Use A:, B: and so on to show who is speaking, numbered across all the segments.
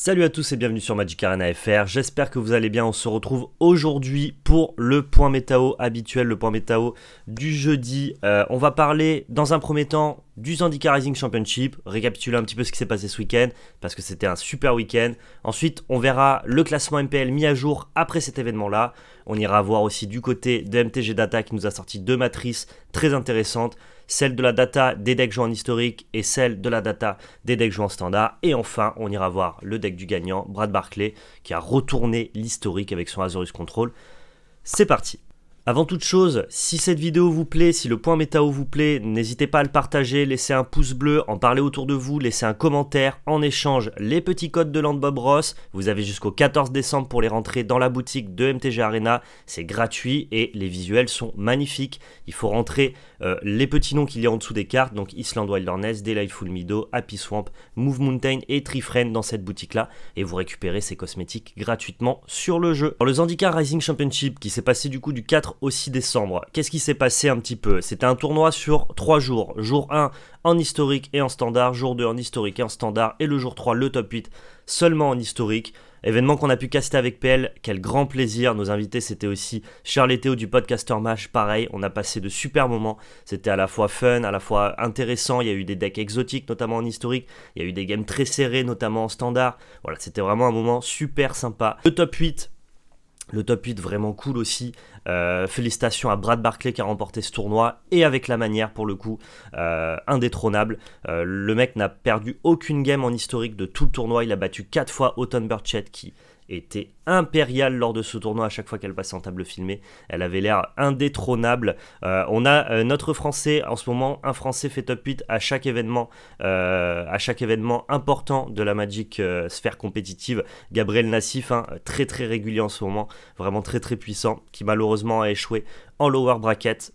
A: Salut à tous et bienvenue sur Magic Arena FR, j'espère que vous allez bien, on se retrouve aujourd'hui pour le point métao habituel, le point métao du jeudi. Euh, on va parler dans un premier temps du Zandika Rising Championship, récapituler un petit peu ce qui s'est passé ce week-end, parce que c'était un super week-end. Ensuite, on verra le classement MPL mis à jour après cet événement-là. On ira voir aussi du côté de MTG Data qui nous a sorti deux matrices très intéressantes, celle de la data des decks joués en historique et celle de la data des decks joués en standard. Et enfin, on ira voir le deck du gagnant, Brad Barclay, qui a retourné l'historique avec son Azurus Control. C'est parti avant toute chose, si cette vidéo vous plaît, si le point météo vous plaît, n'hésitez pas à le partager, laisser un pouce bleu, en parler autour de vous, laisser un commentaire, en échange les petits codes de Land Bob Ross. Vous avez jusqu'au 14 décembre pour les rentrer dans la boutique de MTG Arena, c'est gratuit et les visuels sont magnifiques. Il faut rentrer euh, les petits noms qu'il y a en dessous des cartes, donc Island Wilderness, Delightful Meadow, Happy Swamp, Move Mountain et Tree Friend dans cette boutique-là et vous récupérez ces cosmétiques gratuitement sur le jeu. Alors, le Zandika Rising Championship qui s'est passé du coup du 4 au 6 décembre. Qu'est-ce qui s'est passé un petit peu C'était un tournoi sur 3 jours. Jour 1 en historique et en standard, jour 2 en historique et en standard, et le jour 3 le top 8 seulement en historique. Événement qu'on a pu caster avec PL, quel grand plaisir. Nos invités, c'était aussi Charles et Théo du Podcaster Match. Pareil, on a passé de super moments. C'était à la fois fun, à la fois intéressant. Il y a eu des decks exotiques, notamment en historique. Il y a eu des games très serrés, notamment en standard. Voilà, c'était vraiment un moment super sympa. Le top 8 le top 8 vraiment cool aussi. Euh, félicitations à Brad Barclay qui a remporté ce tournoi et avec la manière pour le coup euh, indétrônable. Euh, le mec n'a perdu aucune game en historique de tout le tournoi. Il a battu 4 fois Autumn Burchett qui était impériale lors de ce tournoi à chaque fois qu'elle passait en table filmée. Elle avait l'air indétrônable. Euh, on a euh, notre Français en ce moment, un Français fait top 8 à chaque événement, euh, à chaque événement important de la Magic sphère compétitive. Gabriel Nassif, hein, très très régulier en ce moment, vraiment très très puissant, qui malheureusement a échoué en lower bracket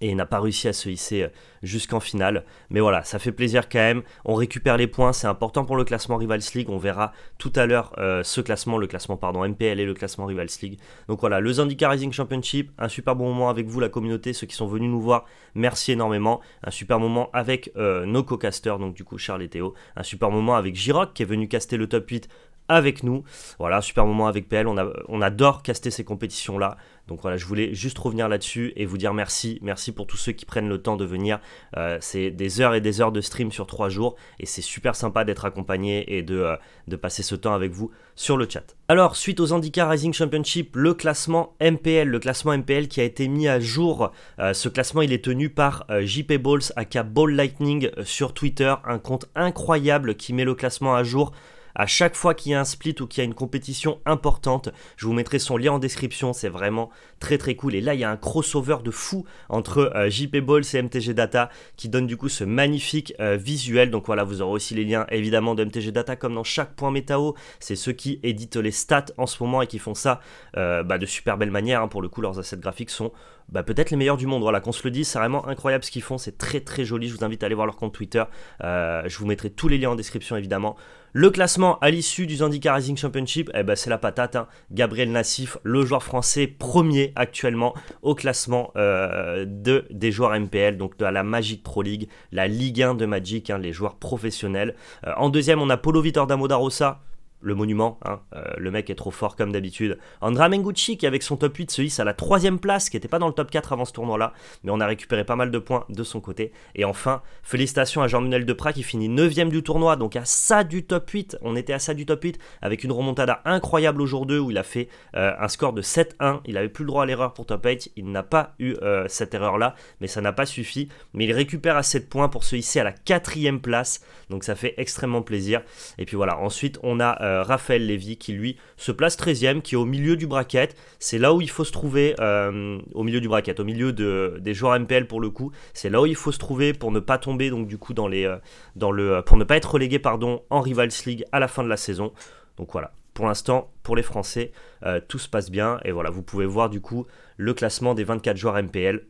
A: et n'a pas réussi à se hisser euh, jusqu'en finale. Mais voilà, ça fait plaisir quand même. On récupère les points, c'est important pour le classement Rivals League. On verra tout à l'heure euh, ce classement, le classement pardon MPL et le classement Rivals League. Donc voilà, le Zandika Rising Championship, un super bon moment avec vous la communauté, ceux qui sont venus nous voir, merci énormément. Un super moment avec euh, nos co-casters, donc du coup Charles et Théo. Un super moment avec Giroc qui est venu caster le top 8 avec nous. Voilà, super moment avec PL. On, on adore caster ces compétitions-là. Donc voilà, je voulais juste revenir là-dessus et vous dire merci. Merci pour tous ceux qui prennent le temps de venir. Euh, c'est des heures et des heures de stream sur trois jours et c'est super sympa d'être accompagné et de, euh, de passer ce temps avec vous sur le chat. Alors, suite aux Handicap Rising Championship, le classement MPL, le classement MPL qui a été mis à jour. Euh, ce classement, il est tenu par JP Balls, aka Ball Lightning sur Twitter, un compte incroyable qui met le classement à jour à chaque fois qu'il y a un split ou qu'il y a une compétition importante, je vous mettrai son lien en description, c'est vraiment très très cool. Et là, il y a un crossover de fou entre euh, JP Balls et MTG Data qui donne du coup ce magnifique euh, visuel. Donc voilà, vous aurez aussi les liens évidemment de MTG Data comme dans chaque point métao. C'est ceux qui éditent les stats en ce moment et qui font ça euh, bah, de super belle manière. Hein, pour le coup, leurs assets graphiques sont bah, peut-être les meilleurs du monde. Voilà, qu'on se le dise, c'est vraiment incroyable ce qu'ils font, c'est très très joli. Je vous invite à aller voir leur compte Twitter. Euh, je vous mettrai tous les liens en description évidemment. Le classement à l'issue du Zandika Rising Championship, eh ben, c'est la patate. Hein. Gabriel Nassif, le joueur français premier actuellement au classement euh, de, des joueurs MPL, donc de la Magic Pro League, la Ligue 1 de Magic, hein, les joueurs professionnels. Euh, en deuxième, on a Polo Vitor Damodarosa le monument. Hein. Euh, le mec est trop fort comme d'habitude. Andra Mengucci qui avec son top 8 se hisse à la troisième place, qui n'était pas dans le top 4 avant ce tournoi-là, mais on a récupéré pas mal de points de son côté. Et enfin, félicitations à Jean-Manuel Deprat qui finit 9ème du tournoi, donc à ça du top 8. On était à ça du top 8 avec une remontada incroyable au jour 2 où il a fait euh, un score de 7-1. Il avait plus le droit à l'erreur pour top 8. Il n'a pas eu euh, cette erreur-là, mais ça n'a pas suffi. Mais il récupère à 7 points pour se hisser à la quatrième place, donc ça fait extrêmement plaisir. Et puis voilà, ensuite on a euh, Raphaël Lévy qui lui se place 13e, qui est au milieu du bracket. C'est là où il faut se trouver, euh, au milieu du bracket, au milieu des joueurs MPL pour le coup. C'est là où il faut se trouver pour ne pas tomber, donc du coup, dans les, euh, dans le, pour ne pas être relégué pardon, en Rivals League à la fin de la saison. Donc voilà, pour l'instant, pour les Français, tout se passe bien. Et voilà, vous pouvez voir du coup le classement des 24 joueurs MPL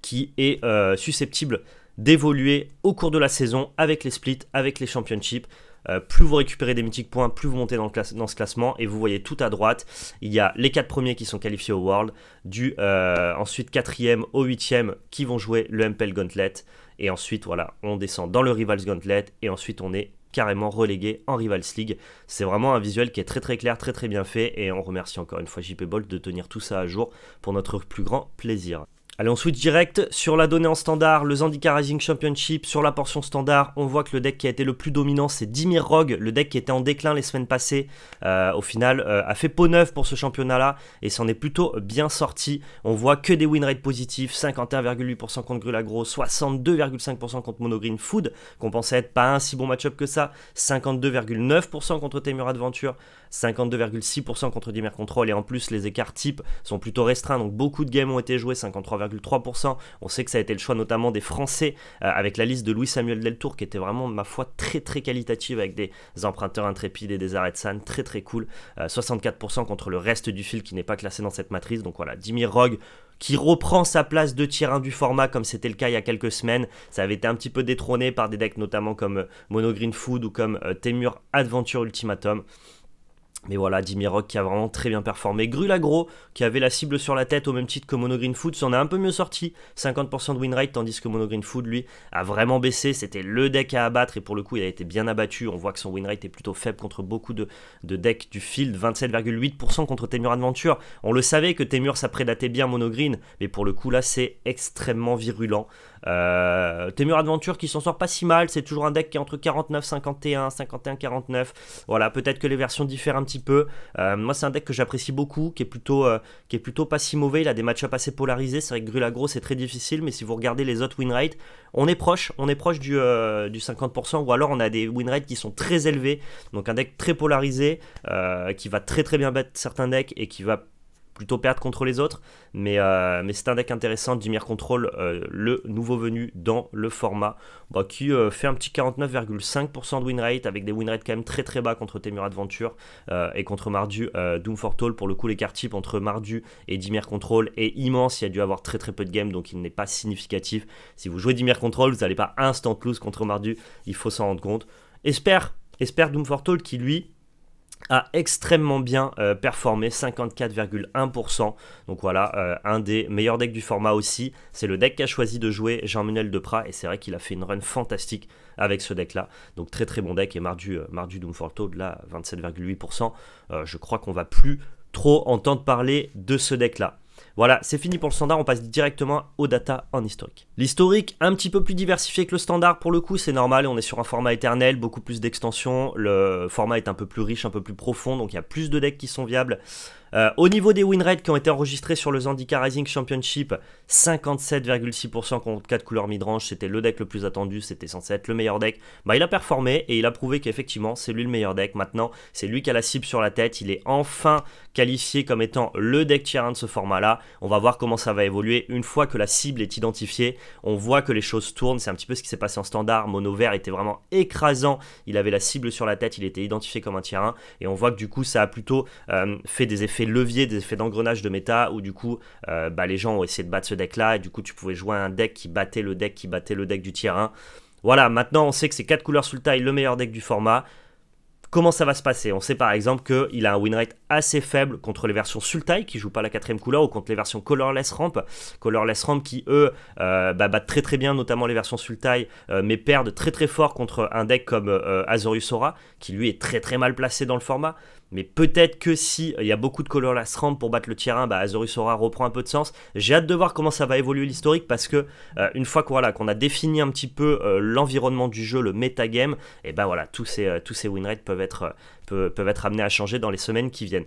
A: qui est susceptible d'évoluer au cours de la saison avec les splits, avec les championships. Euh, plus vous récupérez des mythiques points, plus vous montez dans, ce classement. Et vous voyez tout à droite, il y a les 4 premiers qui sont qualifiés au World, du euh, ensuite 4 ème au 8e qui vont jouer le MPL Gauntlet. Et ensuite, voilà, on descend dans le Rivals Gauntlet et ensuite on est carrément relégué en Rivals League. C'est vraiment un visuel qui est très très clair, très très bien fait et on remercie encore une fois JP Bolt de tenir tout ça à jour pour notre plus grand plaisir. Allez, on switch direct sur la donnée en standard, le Zandika Rising Championship, sur la portion standard, on voit que le deck qui a été le plus dominant, c'est Dimir Rogue, le deck qui était en déclin les semaines passées, euh, au final, euh, a fait peau neuve pour ce championnat-là, et s'en est plutôt bien sorti. On voit que des win rates positifs, 51,8% contre Grulagro, 62,5% contre Monogreen Food, qu'on pensait être pas un si bon match-up que ça, 52,9% contre Temur Adventure, 52,6% contre Dimir Control et en plus les écarts types sont plutôt restreints donc beaucoup de games ont été joués 53,3%. On sait que ça a été le choix notamment des Français euh, avec la liste de Louis Samuel Deltour qui était vraiment ma foi très très qualitative avec des emprunteurs intrépides et des arrêts de San très très cool. 64% euh, contre le reste du fil qui n'est pas classé dans cette matrice donc voilà Dimir Rogue qui reprend sa place de tier 1 du format comme c'était le cas il y a quelques semaines. Ça avait été un petit peu détrôné par des decks notamment comme euh, Mono Green Food ou comme Temur Adventure Ultimatum. Mais voilà, Jimmy qui a vraiment très bien performé. Grulagro, qui avait la cible sur la tête au même titre que Mono Green Food, s'en a un peu mieux sorti. 50% de win rate, tandis que Mono Green Food, lui, a vraiment baissé. C'était le deck à abattre, et pour le coup, il a été bien abattu. On voit que son win rate est plutôt faible contre beaucoup de, de decks du field. 27,8% contre Temur Adventure. On le savait que Temur, ça prédatait bien Mono Green, mais pour le coup, là, c'est extrêmement virulent. Euh, Temur Adventure qui s'en sort pas si mal, c'est toujours un deck qui est entre 49, 51, 51, 49. Voilà, peut-être que les versions diffèrent un petit peu. Euh, moi, c'est un deck que j'apprécie beaucoup, qui est plutôt, euh, qui est plutôt pas si mauvais. Il a des matchups assez polarisés. C'est vrai que Grulagro, c'est très difficile, mais si vous regardez les autres win on est proche, on est proche du, euh, du 50%, ou alors on a des win rates qui sont très élevés. Donc un deck très polarisé, qui va très très bien battre certains decks et qui va plutôt perdre contre les autres. Mais, euh, mais c'est un deck intéressant, Dimir Control, euh, le nouveau venu dans le format, bah, qui euh, fait un petit 49,5% de win rate, avec des win rates quand même très très bas contre Temur Adventure et contre Mardu Doom Pour le coup, l'écart type entre Mardu et Dimir Control est immense. Il y a dû avoir très très peu de games, donc il n'est pas significatif. Si vous jouez Dimir Control, vous n'allez pas instant lose contre Mardu, il faut s'en rendre compte. Espère, espère Doom for qui lui a extrêmement bien euh, performé, 54,1%. Donc voilà, euh, un des meilleurs decks du format aussi. C'est le deck qu'a choisi de jouer Jean-Manuel Deprat, et c'est vrai qu'il a fait une run fantastique avec ce deck-là. Donc très très bon deck, et Mardu, euh, Mardu Doomforto, de là, 27,8%. je crois qu'on va plus trop entendre parler de ce deck-là. Voilà, c'est fini pour le standard, on passe directement aux data en historique. L'historique, un petit peu plus diversifié que le standard pour le coup, c'est normal, on est sur un format éternel, beaucoup plus d'extensions, le format est un peu plus riche, un peu plus profond, donc il y a plus de decks qui sont viables. Euh, au niveau des win rates qui ont été enregistrés sur le Zandika Rising Championship, 57,6% contre 4 couleurs midrange, c'était le deck le plus attendu, c'était censé être le meilleur deck. Bah, il a performé et il a prouvé qu'effectivement, c'est lui le meilleur deck. Maintenant, c'est lui qui a la cible sur la tête, il est enfin qualifié comme étant le deck tier 1 de ce format-là. On va voir comment ça va évoluer une fois que la cible est identifiée. On voit que les choses tournent, c'est un petit peu ce qui s'est passé en standard. Mono vert était vraiment écrasant, il avait la cible sur la tête, il était identifié comme un tier 1 et on voit que du coup, ça a plutôt euh, fait des effets levier, des effets d'engrenage de méta où du coup euh, bah, les gens ont essayé de battre ce deck là et du coup tu pouvais jouer un deck qui battait le deck qui battait le deck du tier 1. Voilà, maintenant on sait que c'est 4 couleurs Sultai le meilleur deck du format. Comment ça va se passer On sait par exemple qu'il a un win rate assez faible contre les versions Sultai qui jouent pas la quatrième couleur ou contre les versions Colorless Ramp. Colorless Ramp qui eux euh, bah, battent très très bien notamment les versions Sultai euh, mais perdent très très fort contre un deck comme Azorius Aura qui lui est très très mal placé dans le format. Mais peut-être que si euh, il y a beaucoup de colorless ramp pour battre le tier 1, bah, Azorus Aura reprend un peu de sens. J'ai hâte de voir comment ça va évoluer l'historique parce que euh, une fois qu'on a défini un petit peu euh, l'environnement du jeu, le metagame, et bah, voilà, tous ces, ces win peuvent être, peuvent, être amenés à changer dans les semaines qui viennent.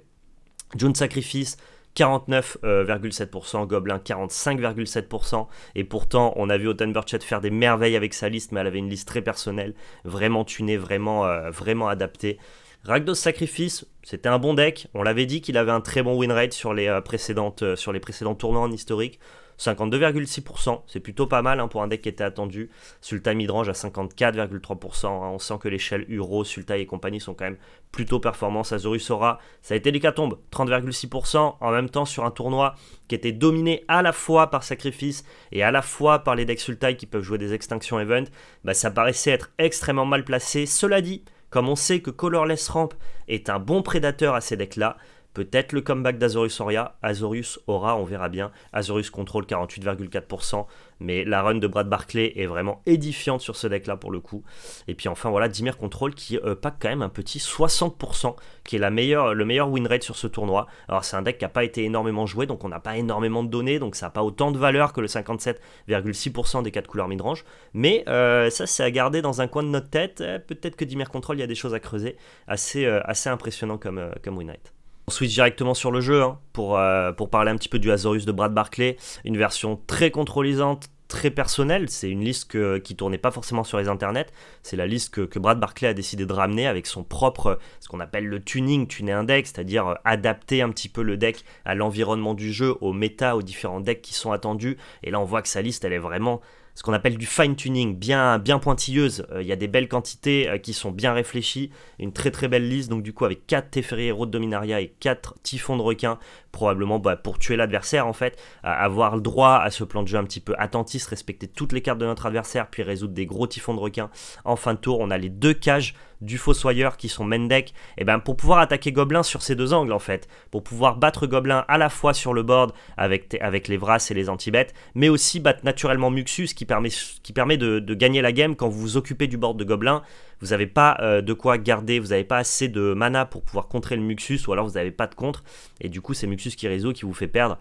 A: June Sacrifice, 49,7%, Goblin 45,7%. Et pourtant, on a vu Otan Burchett faire des merveilles avec sa liste, mais elle avait une liste très personnelle, vraiment tunée, vraiment, vraiment adaptée. Ragdos Sacrifice, c'était un bon deck. On l'avait dit qu'il avait un très bon win rate sur les, euh, précédentes, euh, sur les précédents tournois en historique. 52,6%, c'est plutôt pas mal hein, pour un deck qui était attendu. Sultai midrange à 54,3%. Hein. on sent que l'échelle Uro, Sultai et compagnie sont quand même plutôt performants. Azorus Aura, ça a été l'hécatombe, 30,6%. En même temps, sur un tournoi qui était dominé à la fois par Sacrifice et à la fois par les decks Sultai qui peuvent jouer des Extinction Event, bah, ça paraissait être extrêmement mal placé. Cela dit, comme on sait que Colorless Ramp est un bon prédateur à ces decks-là, peut-être le comeback d'Azorus Auria. Azorus aura, on verra bien. Azorius contrôle 48,4%. Mais la run de Brad Barclay est vraiment édifiante sur ce deck-là pour le coup. Et puis enfin, voilà, Dimir Control qui euh, pack quand même un petit 60%, qui est la meilleure, le meilleur win rate sur ce tournoi. Alors c'est un deck qui n'a pas été énormément joué, donc on n'a pas énormément de données, donc ça n'a pas autant de valeur que le 57,6% des 4 couleurs midrange. Mais euh, ça, c'est à garder dans un coin de notre tête. Euh, peut-être que Dimir Control, il y a des choses à creuser. Assez, assez impressionnant comme, comme win rate. On switch directement sur le jeu hein, pour, euh, pour parler un petit peu du Azorus de Brad Barclay, une version très contrôlisante, très personnelle. C'est une liste qui qui tournait pas forcément sur les internets. C'est la liste que, que, Brad Barclay a décidé de ramener avec son propre, ce qu'on appelle le tuning, tuner un deck, c'est-à-dire euh, adapter un petit peu le deck à l'environnement du jeu, au méta, aux différents decks qui sont attendus. Et là, on voit que sa liste, elle est vraiment ce qu'on appelle du fine-tuning, bien, bien pointilleuse. Euh, il y a des belles quantités euh, qui sont bien réfléchies, une très très belle liste, donc du coup avec 4 Teferi Héros de Dominaria et 4 Typhons de requin, probablement bah, pour tuer l'adversaire en fait, avoir le droit à ce plan de jeu un petit peu attentiste, respecter toutes les cartes de notre adversaire, puis résoudre des gros Typhons de requin. En fin de tour, on a les deux cages du Fossoyeur qui sont main et eh ben pour pouvoir attaquer Goblin sur ces deux angles en fait, pour pouvoir battre Goblin à la fois sur le board avec, avec les Vras et les Antibêtes, mais aussi battre naturellement Muxus qui permet, qui permet de, gagner la game quand vous vous occupez du board de Goblin. Vous n'avez pas euh, de quoi garder, vous n'avez pas assez de mana pour pouvoir contrer le Muxus, ou alors vous n'avez pas de contre, et du coup c'est Muxus qui réseau qui vous fait perdre.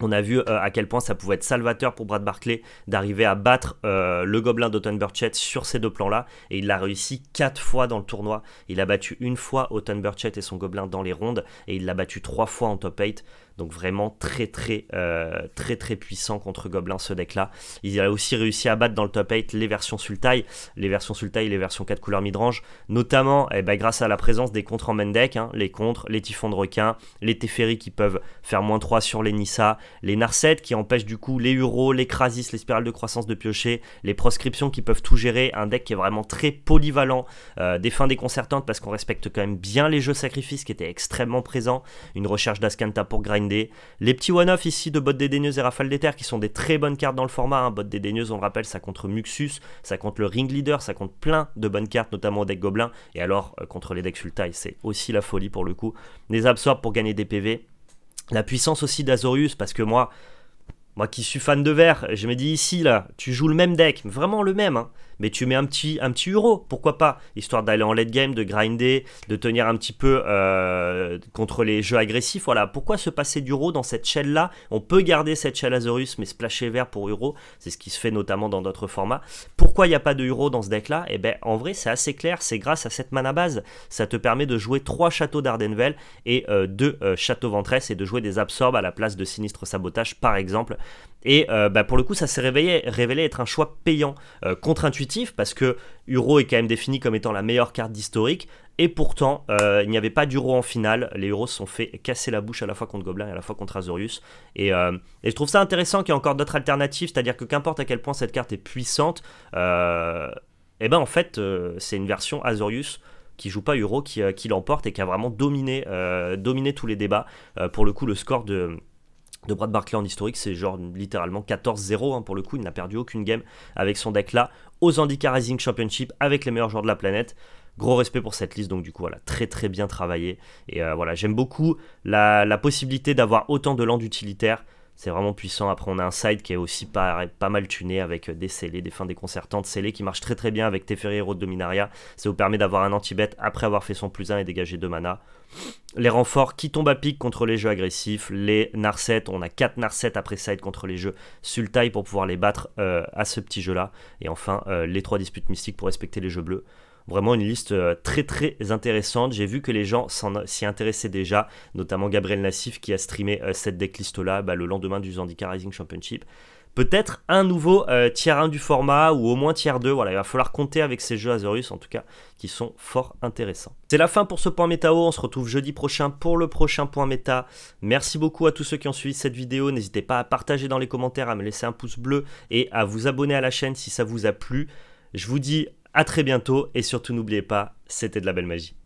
A: On a vu euh, à quel point ça pouvait être salvateur pour Brad Barclay d'arriver à battre euh, le gobelin Burchett sur ces deux plans-là. Et il l'a réussi quatre fois dans le tournoi. Il a battu une fois Burchett et son gobelin dans les rondes. Et il l'a battu trois fois en top 8. Donc vraiment très très euh, très très puissant contre Goblin ce deck là. Il a aussi réussi à battre dans le top 8 les versions Sultai, les versions Sultai, les versions 4 couleurs midrange, notamment eh ben, grâce à la présence des contres en main deck, hein, les contres, les typhons de requin, les Teferi qui peuvent faire moins 3 sur les Nissa, les Narset qui empêchent du coup les Huro, les Krasis, les spirales de croissance de piocher, les proscriptions qui peuvent tout gérer, un deck qui est vraiment très polyvalent, euh, des fins déconcertantes parce qu'on respecte quand même bien les jeux sacrifices qui étaient extrêmement présents, une recherche d'Ascanta pour grind les petits one-off ici de des Daigneuses et Rafale des Terres qui sont des très bonnes cartes dans le format. Hein. des Daigneuses on le rappelle, ça contre Muxus, ça contre le Ring Leader, ça compte plein de bonnes cartes, notamment au deck Gobelin. Et alors, euh, contre les decks Sultai, c'est aussi la folie pour le coup. des absorbes pour gagner des PV. La puissance aussi d'Azorius, parce que moi, moi qui suis fan de vert, je me dis ici, là, tu joues le même deck, vraiment le même. Hein mais tu mets un petit, un petit euro, pourquoi pas, histoire d'aller en late game, de grinder, de tenir un petit peu euh, contre les jeux agressifs. Voilà, pourquoi se passer d'euro dans cette chaîne là On peut garder cette chaîne Azorus, mais splasher vert pour euro, c'est ce qui se fait notamment dans d'autres formats. Pourquoi il n'y a pas de euro dans ce deck là Eh bien, en vrai, c'est assez clair, c'est grâce à cette mana base. Ça te permet de jouer 3 châteaux d'Ardenvel et 2 euh, euh, châteaux Ventress et de jouer des absorbes à la place de Sinistre Sabotage, par exemple. Et bah, pour le coup, ça s'est révélé, révélé être un choix payant, contre-intuitif parce que Uro est quand même défini comme étant la meilleure carte d'historique. Et pourtant, euh, il n'y avait pas d'Uro en finale. Les Euros se sont fait casser la bouche à la fois contre Goblin et à la fois contre Azorius. Euh, et, je trouve ça intéressant qu'il y ait encore d'autres alternatives. C'est-à-dire que qu'importe à quel point cette carte est puissante, et euh, eh ben en fait, c'est une version Azorius qui joue pas Uro qui, qui l'emporte et qui a vraiment dominé, tous les débats. pour le coup, le score de, de Brad Barclay en historique, c'est genre littéralement 14-0 hein, pour le coup. Il n'a perdu aucune game avec son deck là aux Handicap Rising Championship avec les meilleurs joueurs de la planète. Gros respect pour cette liste, donc du coup voilà, très très bien travaillé. Et euh, voilà, j'aime beaucoup la, possibilité d'avoir autant de land utilitaires c'est vraiment puissant. Après, on a un side qui est aussi pas, pas mal tuné avec des scellés, des fins déconcertantes. Scellés qui marchent très très bien avec Teferi Hero de Dominaria. Ça vous permet d'avoir un anti-bet après avoir fait son plus 1 et dégagé 2 mana. Les renforts qui tombent à pic contre les jeux agressifs. Les Narset, on a 4 Narset après side contre les jeux Sultai pour pouvoir les battre euh, à ce petit jeu là. Et enfin, euh, les 3 disputes mystiques pour respecter les jeux bleus. Vraiment une liste euh, très très intéressante. J'ai vu que les gens s'y intéressaient déjà, notamment Gabriel Nassif qui a streamé euh, cette decklist là bah, le lendemain du Zandika Rising Championship peut-être un nouveau euh, tiers 1 du format ou au moins tiers 2. Voilà, il va falloir compter avec ces jeux Azorius en tout cas qui sont fort intéressants. C'est la fin pour ce point métao. On se retrouve jeudi prochain pour le prochain point méta. Merci beaucoup à tous ceux qui ont suivi cette vidéo. N'hésitez pas à partager dans les commentaires, à me laisser un pouce bleu et à vous abonner à la chaîne si ça vous a plu. Je vous dis à très bientôt et surtout n'oubliez pas, c'était de la belle magie.